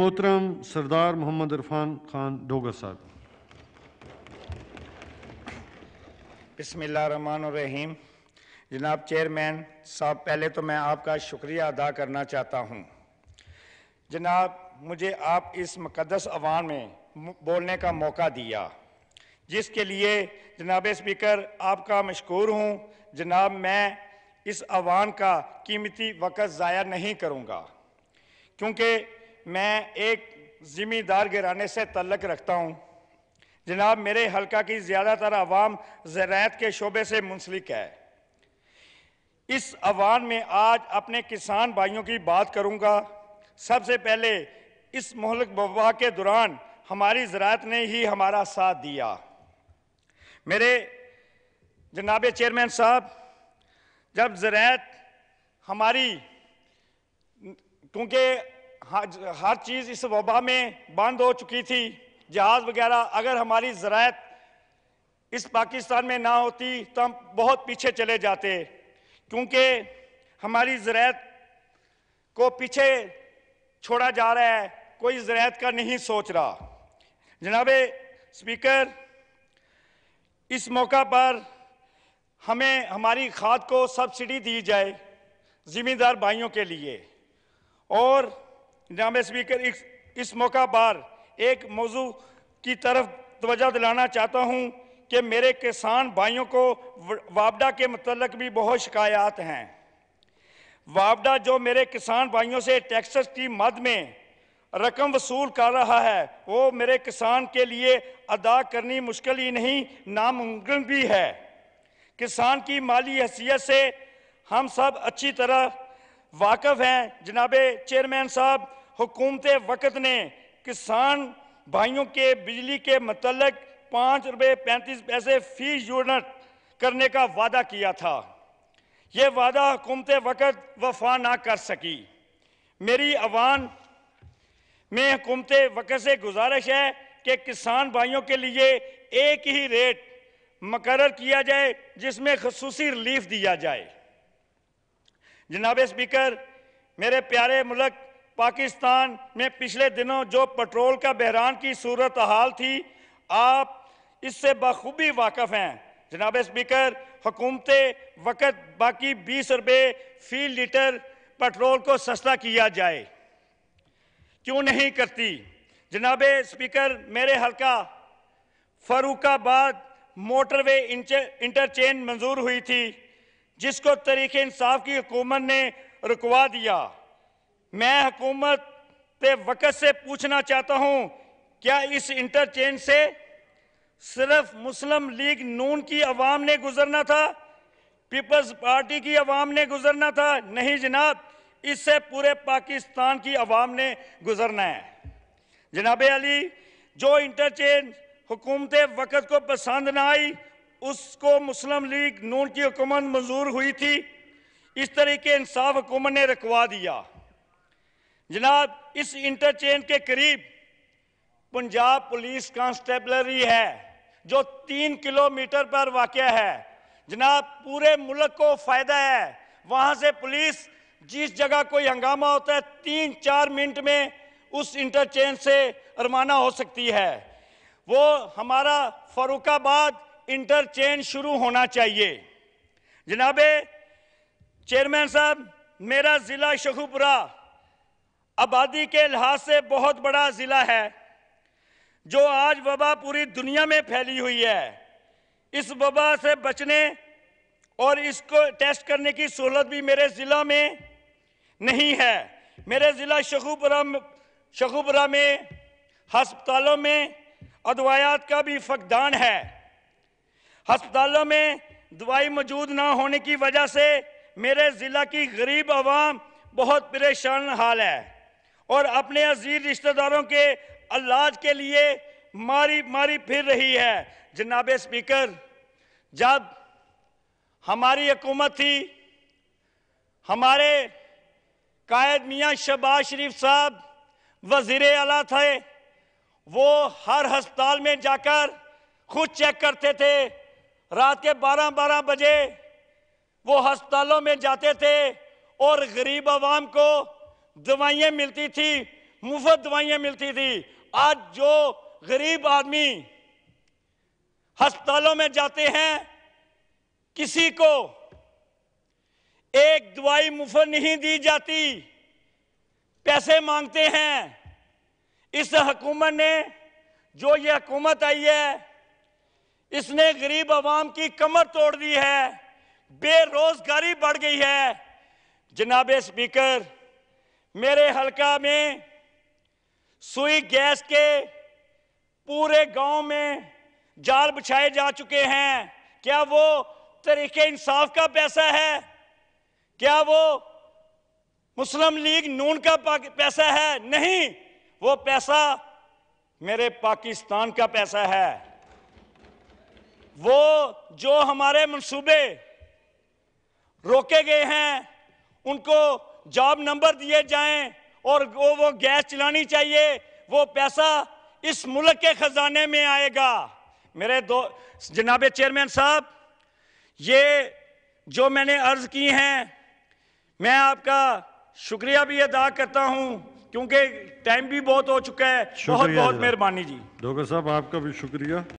मोहतरम सरदार मोहम्मद इरफान खान डोगर साहब बसमीम जनाब चेयरमैन साहब पहले तो मैं आपका शुक्रिया अदा करना चाहता हूँ जनाब मुझे आप इस मुकदस अवान में बोलने का मौका दिया जिसके लिए जनाब स्पीकर आपका मशहूर हूँ जनाब मैं इस अवान का कीमती वक़्त ज़ाया नहीं करूँगा क्योंकि मैं एक ज़िम्मेदार घराने से तल्लक रखता हूँ जनाब मेरे हल्का की ज़्यादातर आवाम ज़रात के शोबे से मुंसलिक है इस आवाम में आज अपने किसान भाइयों की बात करूँगा सबसे पहले इस मोहलक वबा के दौरान हमारी ज़रात ने ही हमारा साथ दिया मेरे जनाब चेयरमैन साहब जब ज़रात हमारी क्योंकि हर चीज़ इस वबा में बंद हो चुकी थी जहाज़ वगैरह अगर हमारी ज़रात इस पाकिस्तान में ना होती तो हम बहुत पीछे चले जाते क्योंकि हमारी ज़रात को पीछे छोड़ा जा रहा है कोई ज़रात का नहीं सोच रहा जनाब स्पीकर इस मौका पर हमें हमारी खाद को सब्सिडी दी जाए ज़िम्मेदार भाइयों के लिए और जनाब स्पीकर इस, इस मौका बार एक मौजू की तरफ तोजह दिलाना चाहता हूँ कि मेरे किसान भाइयों को वापडा के मतलब भी बहुत शिकायत हैं वापडा जो मेरे किसान भाइयों से टैक्सेस की मद में रकम वसूल कर रहा है वो मेरे किसान के लिए अदा करनी मुश्किल ही नहीं नामुमकिन भी है किसान की माली हैसियत से हम सब अच्छी तरह वाकफ़ हैं जनाब चेयरमैन साहब हुकूमत वक़्त ने किसान भाइयों के बिजली के मतलब पाँच रुपये पैंतीस पैसे फी यूनिट करने का वादा किया था ये वादा हुकूमत वक़्त वफा ना कर सकी मेरी आवाम में हुकूमत वक़्त से गुजारिश है कि किसान भाइयों के लिए एक ही रेट मकर किया जाए जिसमें खसूसी रिलीफ दिया जाए जनाब स्पीकर मेरे प्यारे मुल्क पाकिस्तान में पिछले दिनों जो पेट्रोल का बहरान की सूरत हाल थी आप इससे बखूबी वाकफ़ हैं जनाब स्पीकर हुकूमत वक़्त बाकी बीस रुपये फी लीटर पेट्रोल को सस्ता किया जाए क्यों नहीं करती जनाब स्पीकर मेरे हल्का मोटर मोटरवे इंटरचेंज मंजूर हुई थी जिसको तरीके इंसाफ की हुकूमत ने रुकवा दिया मैं हुकूमत ते वक़्त से पूछना चाहता हूं क्या इस इंटरचेंज से सिर्फ मुस्लिम लीग नून की आवाम ने गुजरना था पीपल्स पार्टी की आवाम ने गुजरना था नहीं जनाब इससे पूरे पाकिस्तान की आवाम ने गुजरना है जनाब अली जो इंटरचेंज हुकूमत वक़्त को पसंद ना आई उसको मुस्लिम लीग नून की हुकूमत मंजूर हुई थी इस तरीके इंसाफ हुकूमत ने रखवा दिया जनाब इस इंटरचेंज के करीब पंजाब पुलिस कांस्टेबलरी है जो तीन किलोमीटर पर वाक़ है जनाब पूरे मुल्क को फ़ायदा है वहाँ से पुलिस जिस जगह कोई हंगामा होता है तीन चार मिनट में उस इंटरचेंज से रवाना हो सकती है वो हमारा फरुखाबाद इंटरचेंज शुरू होना चाहिए जनाबे चेयरमैन साहब मेरा ज़िला शेखुपुरा आबादी के लिहाज से बहुत बड़ा ज़िला है जो आज वबा पूरी दुनिया में फैली हुई है इस वबा से बचने और इसको टेस्ट करने की सहूलत भी मेरे ज़िला में नहीं है मेरे ज़िला शखुपुरा शखुपुरा में हस्पतालों में अदवायात का भी फकदान है हस्पतालों में दवाई मौजूद ना होने की वजह से मेरे ज़िला की गरीब आवाम बहुत परेशान हाल है और अपने अजीज रिश्तेदारों के इलाज के लिए मारी मारी फिर रही है जनाब स्पीकर जब हमारी हुकूमत थी हमारे कायद मियाँ शबाज शरीफ साहब वजीर अला थे वो हर हस्पताल में जाकर खुद चेक करते थे रात के 12-12 बजे वो हस्पतालों में जाते थे और गरीब आवाम को दवाइयाँ मिलती थी मुफ्त दवाइयाँ मिलती थी आज जो गरीब आदमी अस्पतालों में जाते हैं किसी को एक दवाई मुफ्त नहीं दी जाती पैसे मांगते हैं इस हकूमत ने जो ये हकूमत आई है इसने गरीब आवाम की कमर तोड़ दी है बेरोजगारी बढ़ गई है जनाब स्पीकर मेरे हलका में सुई गैस के पूरे गांव में जाल बिछाए जा चुके हैं क्या वो तरीके इंसाफ का पैसा है क्या वो मुस्लिम लीग नून का पैसा है नहीं वो पैसा मेरे पाकिस्तान का पैसा है वो जो हमारे मंसूबे रोके गए हैं उनको जॉब नंबर दिए जाएं और वो वो गैस चलानी चाहिए वो पैसा इस मुल्क के खजाने में आएगा मेरे दो जनाब चेयरमैन साहब ये जो मैंने अर्ज की हैं मैं आपका शुक्रिया भी अदा करता हूं क्योंकि टाइम भी बहुत हो चुका है बहुत बहुत मेहरबानी जी डॉक्टर साहब आपका भी शुक्रिया